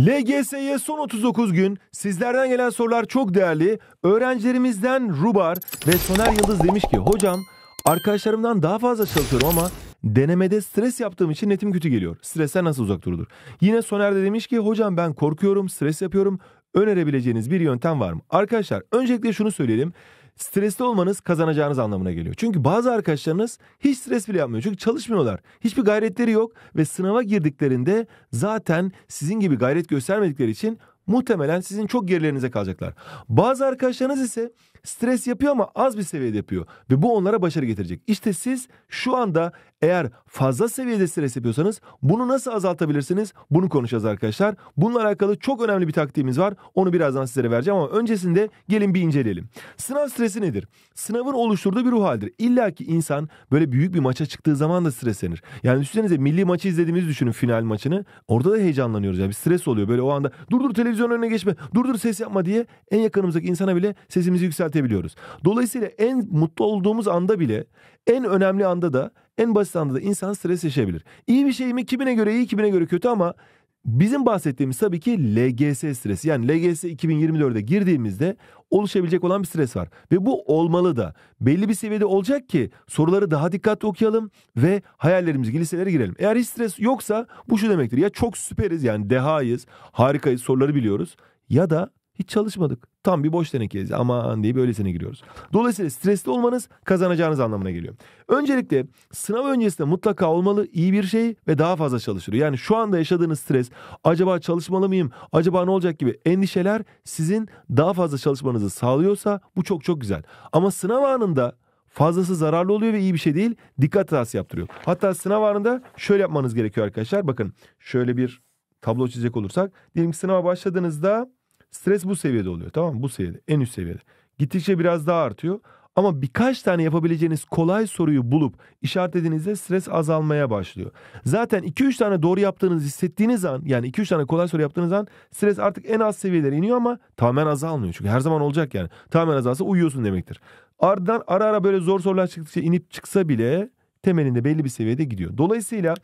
LGS'ye son 39 gün sizlerden gelen sorular çok değerli. Öğrencilerimizden Rubar ve Soner Yıldız demiş ki hocam arkadaşlarımdan daha fazla çalışıyorum ama denemede stres yaptığım için netim kötü geliyor. Stresten nasıl uzak durulur? Yine Soner de demiş ki hocam ben korkuyorum, stres yapıyorum. Önerebileceğiniz bir yöntem var mı? Arkadaşlar öncelikle şunu söyleyelim stresli olmanız kazanacağınız anlamına geliyor. Çünkü bazı arkadaşlarınız hiç stres bile yapmıyor. Çünkü çalışmıyorlar. Hiçbir gayretleri yok ve sınava girdiklerinde zaten sizin gibi gayret göstermedikleri için muhtemelen sizin çok gerilerinize kalacaklar. Bazı arkadaşlarınız ise stres yapıyor ama az bir seviyede yapıyor ve bu onlara başarı getirecek. İşte siz şu anda eğer fazla seviyede stres yapıyorsanız bunu nasıl azaltabilirsiniz? Bunu konuşacağız arkadaşlar. Bununla alakalı çok önemli bir taktiğimiz var. Onu birazdan sizlere vereceğim ama öncesinde gelin bir inceleyelim. Sınav stresi nedir? Sınavın oluşturduğu bir ruh halidir. İlla ki insan böyle büyük bir maça çıktığı zaman da streslenir. Yani düşünsenize milli maçı izlediğimiz düşünün final maçını. Orada da heyecanlanıyoruz. Yani bir stres oluyor böyle o anda. Dur dur televizyon önüne geçme. Dur dur ses yapma diye en yakınımızdaki insana bile sesimizi yükseltebiliyoruz. Dolayısıyla en mutlu olduğumuz anda bile en önemli anda da en basit anda insan stres yaşayabilir. İyi bir şey mi? Kimine göre iyi, kimine göre kötü ama bizim bahsettiğimiz tabii ki LGS stresi. Yani LGS 2024'e girdiğimizde oluşabilecek olan bir stres var. Ve bu olmalı da. Belli bir seviyede olacak ki soruları daha dikkatli okuyalım ve hayallerimizdeki liselere girelim. Eğer hiç stres yoksa bu şu demektir. Ya çok süperiz yani dehayız, harikayız, soruları biliyoruz. Ya da hiç çalışmadık. Tam bir boş tenekeyiz. Aman deyip öylesine giriyoruz. Dolayısıyla stresli olmanız kazanacağınız anlamına geliyor. Öncelikle sınav öncesinde mutlaka olmalı iyi bir şey ve daha fazla çalışır. Yani şu anda yaşadığınız stres, acaba çalışmalı mıyım, acaba ne olacak gibi endişeler sizin daha fazla çalışmanızı sağlıyorsa bu çok çok güzel. Ama sınav anında fazlası zararlı oluyor ve iyi bir şey değil. Dikkat hatası yaptırıyor. Hatta sınav anında şöyle yapmanız gerekiyor arkadaşlar. Bakın şöyle bir tablo çizecek olursak. Diyelim ki sınava başladığınızda Stres bu seviyede oluyor tamam mı? Bu seviyede en üst seviyede. Gittikçe biraz daha artıyor. Ama birkaç tane yapabileceğiniz kolay soruyu bulup işaretlediğinizde stres azalmaya başlıyor. Zaten 2-3 tane doğru yaptığınızı hissettiğiniz an yani 2-3 tane kolay soru yaptığınız an stres artık en az seviyelere iniyor ama tamamen azalmıyor. Çünkü her zaman olacak yani. Tamamen azalsa uyuyorsun demektir. Ardından ara ara böyle zor sorular çıktıkça inip çıksa bile temelinde belli bir seviyede gidiyor. Dolayısıyla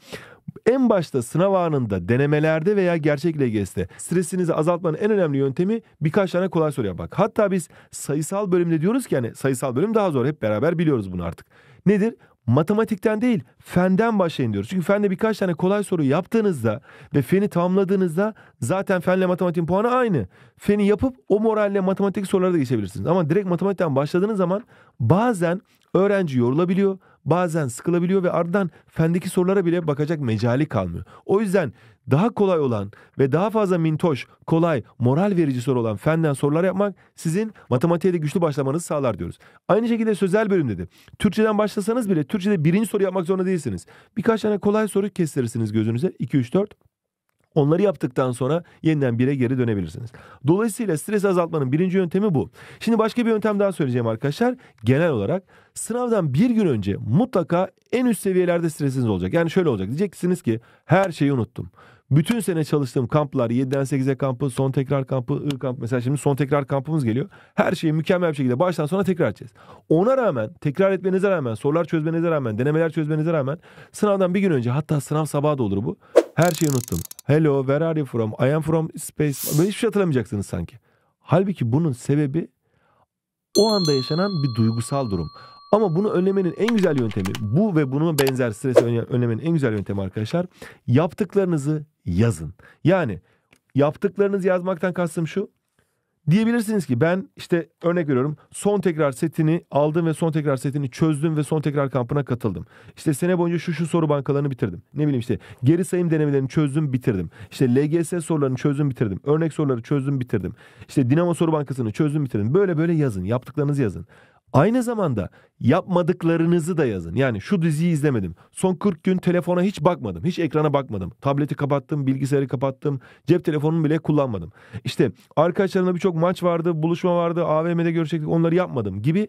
en başta sınav anında, denemelerde veya gerçek LGS'de stresinizi azaltmanın en önemli yöntemi birkaç tane kolay soru yapmak. Hatta biz sayısal bölümde diyoruz ki yani sayısal bölüm daha zor hep beraber biliyoruz bunu artık. Nedir? matematikten değil fenden başlayın diyoruz. Çünkü fende birkaç tane kolay soru yaptığınızda ve feni tamamladığınızda zaten fenle matematiğin puanı aynı. Feni yapıp o moralle matematik sorulara da geçebilirsiniz. Ama direkt matematikten başladığınız zaman bazen öğrenci yorulabiliyor, bazen sıkılabiliyor ve ardından fendeki sorulara bile bakacak mecali kalmıyor. O yüzden daha kolay olan ve daha fazla mintoş, kolay, moral verici soru olan fenden sorular yapmak sizin matematiğe de güçlü başlamanızı sağlar diyoruz. Aynı şekilde sözel bölüm dedi. Türkçeden başlasanız bile Türkçede birinci soru yapmak zorunda değilsiniz. Birkaç tane kolay soru kestirirsiniz gözünüze 2 3 4 Onları yaptıktan sonra yeniden bire geri dönebilirsiniz. Dolayısıyla stres azaltmanın birinci yöntemi bu. Şimdi başka bir yöntem daha söyleyeceğim arkadaşlar. Genel olarak sınavdan bir gün önce mutlaka en üst seviyelerde stresiniz olacak. Yani şöyle olacak. Diyeceksiniz ki her şeyi unuttum. Bütün sene çalıştığım kamplar 7'den 8'e kampı, son tekrar kampı, ır kamp mesela şimdi son tekrar kampımız geliyor. Her şeyi mükemmel bir şekilde baştan sona tekrar edeceğiz. Ona rağmen tekrar etmenize rağmen, sorular çözmenize rağmen, denemeler çözmenize rağmen sınavdan bir gün önce hatta sınav sabahı da olur bu. Her şeyi unuttum. Hello, where are you from? I am from space. Böyle hiçbir şey hatırlamayacaksınız sanki. Halbuki bunun sebebi o anda yaşanan bir duygusal durum. Ama bunu önlemenin en güzel yöntemi bu ve bunun benzer stresi önlemenin en güzel yöntemi arkadaşlar yaptıklarınızı yazın. Yani yaptıklarınızı yazmaktan kastım şu Diyebilirsiniz ki ben işte örnek veriyorum son tekrar setini aldım ve son tekrar setini çözdüm ve son tekrar kampına katıldım. İşte sene boyunca şu şu soru bankalarını bitirdim. Ne bileyim işte geri sayım denemelerini çözdüm bitirdim. İşte LGS sorularını çözdüm bitirdim. Örnek soruları çözdüm bitirdim. İşte Dinamo soru bankasını çözdüm bitirdim. Böyle böyle yazın yaptıklarınızı yazın. Aynı zamanda yapmadıklarınızı da yazın. Yani şu diziyi izlemedim. Son 40 gün telefona hiç bakmadım. Hiç ekrana bakmadım. Tableti kapattım, bilgisayarı kapattım. Cep telefonumu bile kullanmadım. İşte arkadaşlarımla birçok maç vardı, buluşma vardı, AVM'de görüşecektik onları yapmadım gibi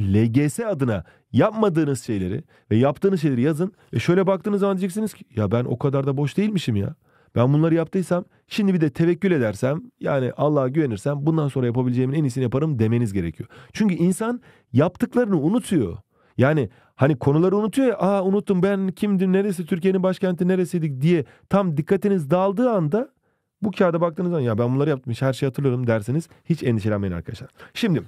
LGS adına yapmadığınız şeyleri ve yaptığınız şeyleri yazın. E şöyle baktığınız zaman diyeceksiniz ki ya ben o kadar da boş değilmişim ya. Ben bunları yaptıysam şimdi bir de tevekkül edersem yani Allah'a güvenirsem bundan sonra yapabileceğimin en iyisini yaparım demeniz gerekiyor. Çünkü insan yaptıklarını unutuyor. Yani hani konuları unutuyor ya aa unuttum ben kimdim neresi Türkiye'nin başkenti neresiydik diye tam dikkatiniz daldığı anda bu kağıda baktığınız zaman ya ben bunları yaptım her şeyi hatırlıyorum derseniz hiç endişelenmeyin arkadaşlar. Şimdi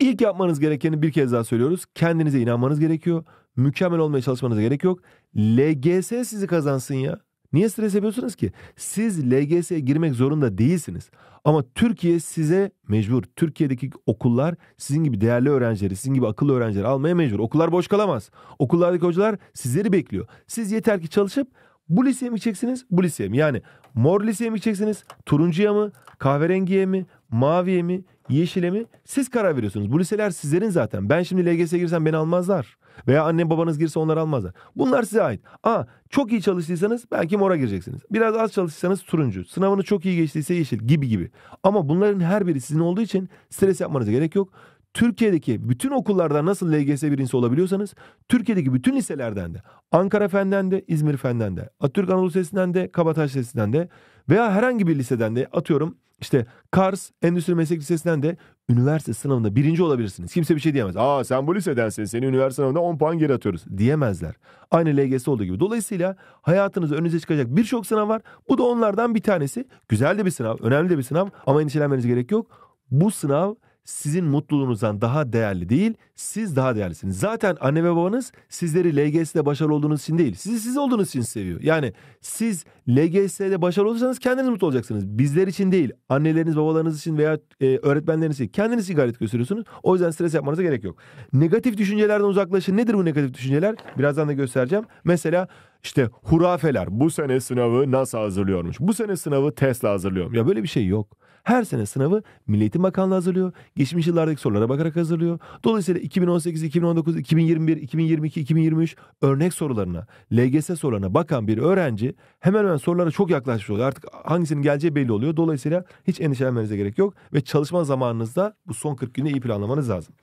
ilk yapmanız gerekeni bir kez daha söylüyoruz. Kendinize inanmanız gerekiyor. Mükemmel olmaya çalışmanıza gerek yok. LGS sizi kazansın ya. Niye stres yapıyorsunuz ki? Siz LGS'ye girmek zorunda değilsiniz. Ama Türkiye size mecbur. Türkiye'deki okullar sizin gibi değerli öğrencileri, sizin gibi akıllı öğrencileri almaya mecbur. Okullar boş kalamaz. Okullardaki hocalar sizleri bekliyor. Siz yeter ki çalışıp bu liseye mi gideceksiniz, bu liseye mi? Yani mor liseye mi gideceksiniz, turuncuya mı, kahverengiye mi, maviye mi, yeşile mi? Siz karar veriyorsunuz. Bu liseler sizlerin zaten. Ben şimdi LGS'ye girsem beni almazlar. Veya anne babanız girse onları almazlar. Bunlar size ait. Aa çok iyi çalıştıysanız belki mora gireceksiniz. Biraz az çalıştıysanız turuncu. Sınavını çok iyi geçtiyse yeşil gibi gibi. Ama bunların her biri sizin olduğu için stres yapmanıza gerek yok. Türkiye'deki bütün okullardan nasıl LGS birincisi olabiliyorsanız Türkiye'deki bütün liselerden de Ankara Fen'den de İzmir Fen'den de Atatürk Anadolu Lisesi'nden de Kabataş Lisesi'nden de veya herhangi bir liseden de atıyorum işte Kars Endüstri Meslek Lisesi'nden de üniversite sınavında birinci olabilirsiniz. Kimse bir şey diyemez. Aa sen bu lisedensin seni üniversite sınavında 10 puan geri atıyoruz diyemezler. Aynı LGS olduğu gibi. Dolayısıyla hayatınızda önünüze çıkacak birçok sınav var. Bu da onlardan bir tanesi. Güzel de bir sınav, önemli de bir sınav ama endişelenmeniz gerek yok. Bu sınav sizin mutluluğunuzdan daha değerli değil, siz daha değerlisiniz. Zaten anne ve babanız sizleri LGS'de başarılı olduğunuz için değil, sizi siz olduğunuz için seviyor. Yani siz LGS'de başarılı olursanız kendiniz mutlu olacaksınız. Bizler için değil, anneleriniz, babalarınız için veya e, öğretmenleriniz için kendiniz gayret gösteriyorsunuz. O yüzden stres yapmanıza gerek yok. Negatif düşüncelerden uzaklaşın. Nedir bu negatif düşünceler? Birazdan da göstereceğim. Mesela işte hurafeler. Bu sene sınavı NASA hazırlıyormuş. Bu sene sınavı Tesla hazırlıyor. Ya böyle bir şey yok her sene sınavı Milli Eğitim Bakanlığı hazırlıyor. Geçmiş yıllardaki sorulara bakarak hazırlıyor. Dolayısıyla 2018, 2019, 2021, 2022, 2023 örnek sorularına, LGS sorularına bakan bir öğrenci hemen hemen sorulara çok yaklaşmış oluyor. Artık hangisinin geleceği belli oluyor. Dolayısıyla hiç endişelenmenize gerek yok ve çalışma zamanınızda bu son 40 günü iyi planlamanız lazım.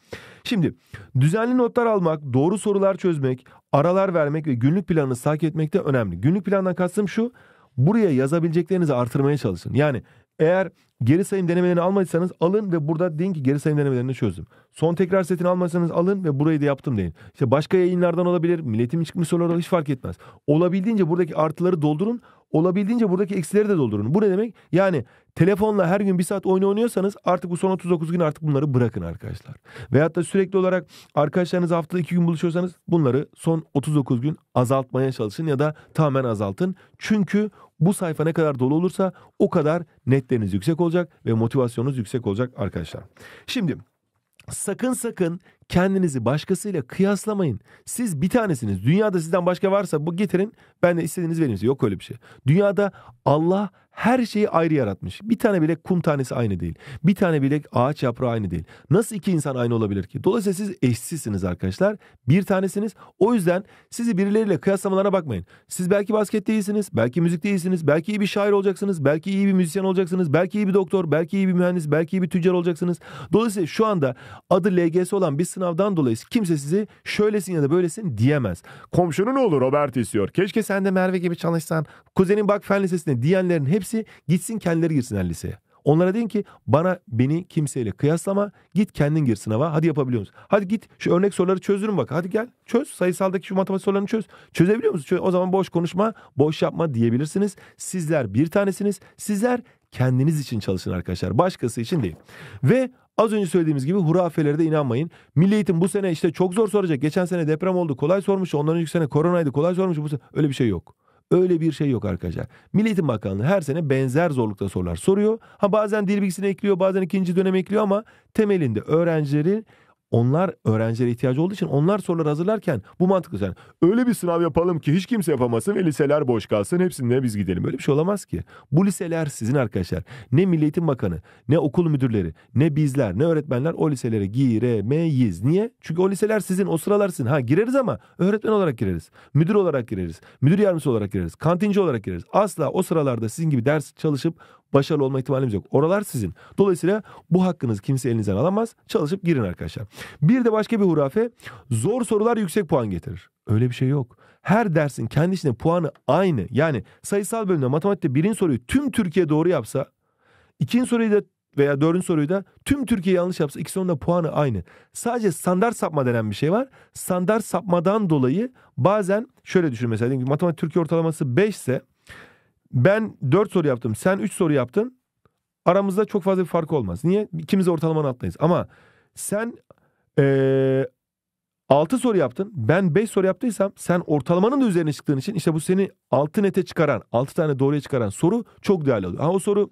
Şimdi düzenli notlar almak, doğru sorular çözmek, aralar vermek ve günlük planınızı takip etmek de önemli. Günlük plandan kastım şu buraya yazabileceklerinizi artırmaya çalışın. Yani eğer geri sayım denemelerini almadıysanız alın ve burada deyin ki geri sayım denemelerini çözdüm. Son tekrar setini almadıysanız alın ve burayı da yaptım deyin. İşte başka yayınlardan olabilir, milletim çıkmış sorular hiç fark etmez. Olabildiğince buradaki artıları doldurun, olabildiğince buradaki eksileri de doldurun. Bu ne demek? Yani telefonla her gün bir saat oyun oynuyorsanız artık bu son 39 gün artık bunları bırakın arkadaşlar. Veyahut da sürekli olarak arkadaşlarınız haftada 2 gün buluşuyorsanız bunları son 39 gün azaltmaya çalışın ya da tamamen azaltın. Çünkü bu sayfa ne kadar dolu olursa o kadar netleriniz yüksek olacak ve motivasyonunuz yüksek olacak arkadaşlar. Şimdi sakın sakın kendinizi başkasıyla kıyaslamayın. Siz bir tanesiniz. Dünyada sizden başka varsa bu getirin. Ben de istediğiniz vereyim Yok öyle bir şey. Dünyada Allah her şeyi ayrı yaratmış. Bir tane bile kum tanesi aynı değil. Bir tane bile ağaç yaprağı aynı değil. Nasıl iki insan aynı olabilir ki? Dolayısıyla siz eşsizsiniz arkadaşlar. Bir tanesiniz. O yüzden sizi birileriyle kıyaslamalarına bakmayın. Siz belki basket değilsiniz, belki müzik değilsiniz, belki iyi bir şair olacaksınız, belki iyi bir müzisyen olacaksınız, belki iyi bir doktor, belki iyi bir mühendis, belki iyi bir tüccar olacaksınız. Dolayısıyla şu anda adı LGS olan bir sınavdan dolayı kimse sizi şöylesin ya da böylesin diyemez. Komşunun olur, Robert istiyor. Keşke sen de Merve gibi çalışsan. Kuzenin bak fen lisesine diyenlerin hepsi gitsin kendileri girsinler liseye. Onlara deyin ki bana beni kimseyle kıyaslama. Git kendin gir sınava. Hadi yapabiliyor musun? Hadi git şu örnek soruları çözdürün bak. Hadi gel çöz. Sayısaldaki şu matematik sorularını çöz. Çözebiliyor musun? Çöz. O zaman boş konuşma, boş yapma diyebilirsiniz. Sizler bir tanesiniz. Sizler kendiniz için çalışın arkadaşlar. Başkası için değil. Ve Az önce söylediğimiz gibi hurafelere de inanmayın. Milli Eğitim bu sene işte çok zor soracak. Geçen sene deprem oldu kolay sormuş. Ondan önceki sene koronaydı kolay sormuş. Bu sene öyle bir şey yok. Öyle bir şey yok arkadaşlar. Milli Eğitim Bakanlığı her sene benzer zorlukta sorular soruyor. Ha bazen dil bilgisini ekliyor, bazen ikinci dönem ekliyor ama temelinde öğrencilerin onlar öğrencilere ihtiyacı olduğu için onlar sorular hazırlarken bu mantıklı. Yani öyle bir sınav yapalım ki hiç kimse yapamasın ve liseler boş kalsın hepsinde biz gidelim. Öyle bir şey olamaz ki. Bu liseler sizin arkadaşlar. Ne Milli Eğitim Bakanı, ne okul müdürleri, ne bizler, ne öğretmenler o liselere giremeyiz. Niye? Çünkü o liseler sizin, o sıralar sizin. Ha gireriz ama öğretmen olarak gireriz. Müdür olarak gireriz. Müdür yardımcısı olarak gireriz. Kantinci olarak gireriz. Asla o sıralarda sizin gibi ders çalışıp başarılı olma ihtimalimiz yok. Oralar sizin. Dolayısıyla bu hakkınızı kimse elinizden alamaz. Çalışıp girin arkadaşlar. Bir de başka bir hurafe zor sorular yüksek puan getirir. Öyle bir şey yok. Her dersin kendi içinde puanı aynı. Yani sayısal bölümde matematikte birinci soruyu tüm Türkiye doğru yapsa ikinci soruyu da veya dördüncü soruyu da tüm Türkiye yanlış yapsa ikisi onun da puanı aynı. Sadece standart sapma denen bir şey var. Standart sapmadan dolayı bazen şöyle düşün mesela matematik Türkiye ortalaması 5 ise ben 4 soru yaptım. Sen 3 soru yaptın. Aramızda çok fazla bir fark olmaz. Niye? İkimiz de ortalamanın altındayız. Ama sen ee, 6 soru yaptın. Ben 5 soru yaptıysam sen ortalamanın da üzerine çıktığın için işte bu seni 6 nete çıkaran, 6 tane doğruya çıkaran soru çok değerli oluyor. Ha o soru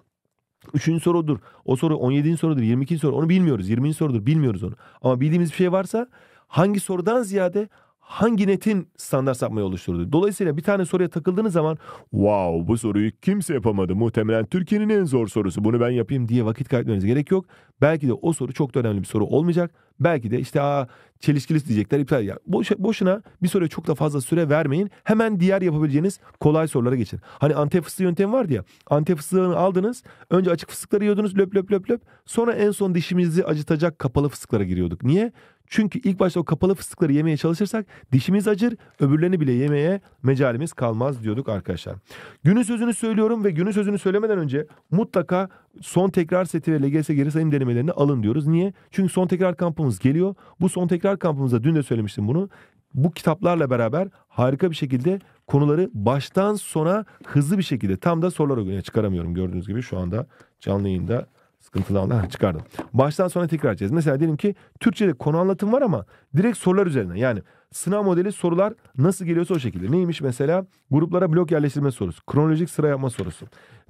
3. sorudur. O soru 17. sorudur, 22. soru. Onu bilmiyoruz. 20. sorudur. Bilmiyoruz onu. Ama bildiğimiz bir şey varsa hangi sorudan ziyade hangi netin standart sapmayı oluşturdu? Dolayısıyla bir tane soruya takıldığınız zaman wow bu soruyu kimse yapamadı. Muhtemelen Türkiye'nin en zor sorusu bunu ben yapayım diye vakit kaybetmenize gerek yok. Belki de o soru çok da önemli bir soru olmayacak Belki de işte aa çelişkili diyecekler iptal. Yani boş, boşuna bir soruya çok da fazla süre vermeyin. Hemen diğer yapabileceğiniz kolay sorulara geçin. Hani antep fıstığı yöntemi vardı ya. Antep fıstığını aldınız. Önce açık fıstıkları yiyordunuz löp löp löp löp. Sonra en son dişimizi acıtacak kapalı fıstıklara giriyorduk. Niye? Çünkü ilk başta o kapalı fıstıkları yemeye çalışırsak dişimiz acır, öbürlerini bile yemeye mecalimiz kalmaz diyorduk arkadaşlar. Günün sözünü söylüyorum ve günün sözünü söylemeden önce mutlaka son tekrar seti ve LGS geri sayım denemelerini alın diyoruz. Niye? Çünkü son tekrar kampımız geliyor. Bu son tekrar kampımızda dün de söylemiştim bunu. Bu kitaplarla beraber harika bir şekilde konuları baştan sona hızlı bir şekilde tam da sorular oyuna çıkaramıyorum gördüğünüz gibi şu anda canlı yayında sıkıntılı anlar çıkardım. Baştan sona tekrar edeceğiz. Mesela diyelim ki Türkçe'de konu anlatım var ama direkt sorular üzerine. Yani sınav modeli sorular nasıl geliyorsa o şekilde. Neymiş mesela? Gruplara blok yerleştirme sorusu. Kronolojik sıra yapma sorusu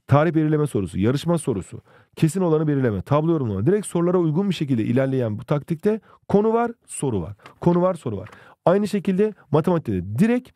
tarih belirleme sorusu, yarışma sorusu, kesin olanı belirleme, tablo yorumlama. Direkt sorulara uygun bir şekilde ilerleyen bu taktikte konu var, soru var. Konu var, soru var. Aynı şekilde matematikte direkt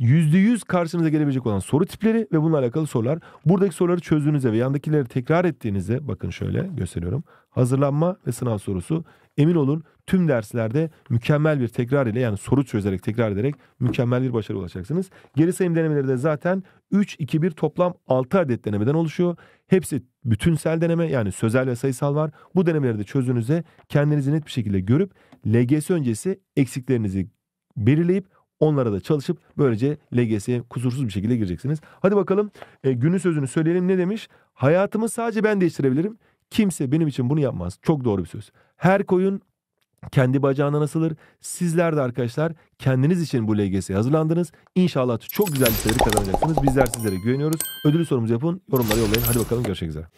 %100 karşınıza gelebilecek olan soru tipleri ve bununla alakalı sorular. Buradaki soruları çözdüğünüzde ve yandakileri tekrar ettiğinizde bakın şöyle gösteriyorum. Hazırlanma ve sınav sorusu. Emin olun tüm derslerde mükemmel bir tekrar ile yani soru çözerek tekrar ederek mükemmel bir başarı ulaşacaksınız. Geri sayım denemeleri de zaten 3-2-1 toplam 6 adet denemeden oluşuyor. Hepsi bütünsel deneme yani sözel ve sayısal var. Bu denemelerde de çözdüğünüzde kendinizi net bir şekilde görüp LGS öncesi eksiklerinizi belirleyip Onlara da çalışıp böylece LGS'ye kusursuz bir şekilde gireceksiniz. Hadi bakalım e, günün sözünü söyleyelim ne demiş? Hayatımı sadece ben değiştirebilirim. Kimse benim için bunu yapmaz. Çok doğru bir söz. Her koyun kendi bacağından asılır. Sizler de arkadaşlar kendiniz için bu LGS'ye hazırlandınız. İnşallah çok güzel işleri kazanacaksınız. Bizler sizlere güveniyoruz. Ödülü sorumuzu yapın. yorumları yollayın. Hadi bakalım görüşmek üzere.